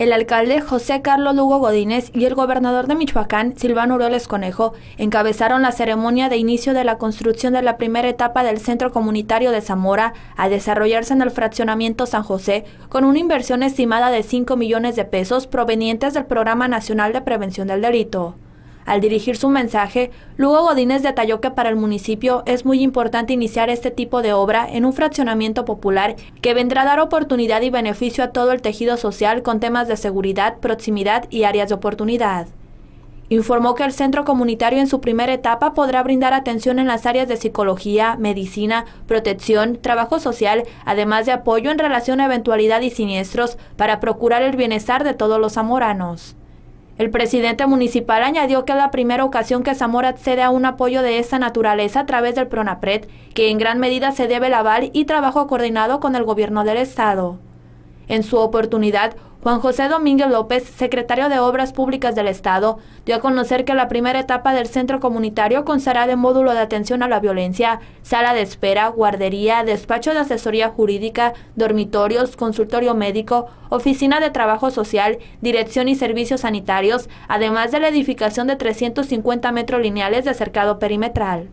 el alcalde José Carlos Lugo Godínez y el gobernador de Michoacán, Silvano Uroles Conejo, encabezaron la ceremonia de inicio de la construcción de la primera etapa del Centro Comunitario de Zamora a desarrollarse en el fraccionamiento San José, con una inversión estimada de 5 millones de pesos provenientes del Programa Nacional de Prevención del Delito. Al dirigir su mensaje, Lugo Godínez detalló que para el municipio es muy importante iniciar este tipo de obra en un fraccionamiento popular que vendrá a dar oportunidad y beneficio a todo el tejido social con temas de seguridad, proximidad y áreas de oportunidad. Informó que el centro comunitario en su primera etapa podrá brindar atención en las áreas de psicología, medicina, protección, trabajo social, además de apoyo en relación a eventualidad y siniestros para procurar el bienestar de todos los zamoranos. El presidente municipal añadió que es la primera ocasión que Zamora accede a un apoyo de esta naturaleza a través del PRONAPRED, que en gran medida se debe al aval y trabajo coordinado con el gobierno del Estado. En su oportunidad, Juan José Domínguez López, secretario de Obras Públicas del Estado, dio a conocer que la primera etapa del centro comunitario constará de módulo de atención a la violencia, sala de espera, guardería, despacho de asesoría jurídica, dormitorios, consultorio médico, oficina de trabajo social, dirección y servicios sanitarios, además de la edificación de 350 metros lineales de cercado perimetral.